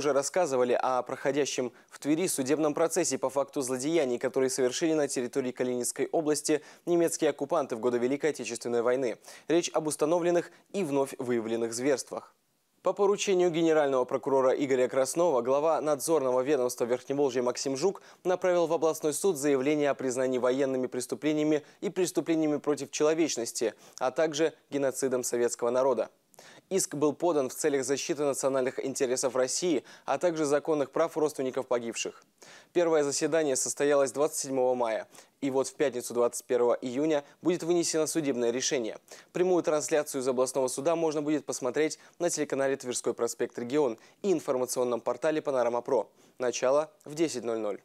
уже рассказывали о проходящем в Твери судебном процессе по факту злодеяний, которые совершили на территории Калининской области немецкие оккупанты в годы Великой Отечественной войны. Речь об установленных и вновь выявленных зверствах. По поручению генерального прокурора Игоря Краснова глава надзорного ведомства Верхневолжья Максим Жук направил в областной суд заявление о признании военными преступлениями и преступлениями против человечности, а также геноцидом советского народа. Иск был подан в целях защиты национальных интересов России, а также законных прав родственников погибших. Первое заседание состоялось 27 мая. И вот в пятницу 21 июня будет вынесено судебное решение. Прямую трансляцию из областного суда можно будет посмотреть на телеканале «Тверской проспект Регион» и информационном портале «Панорама Про». Начало в 10.00.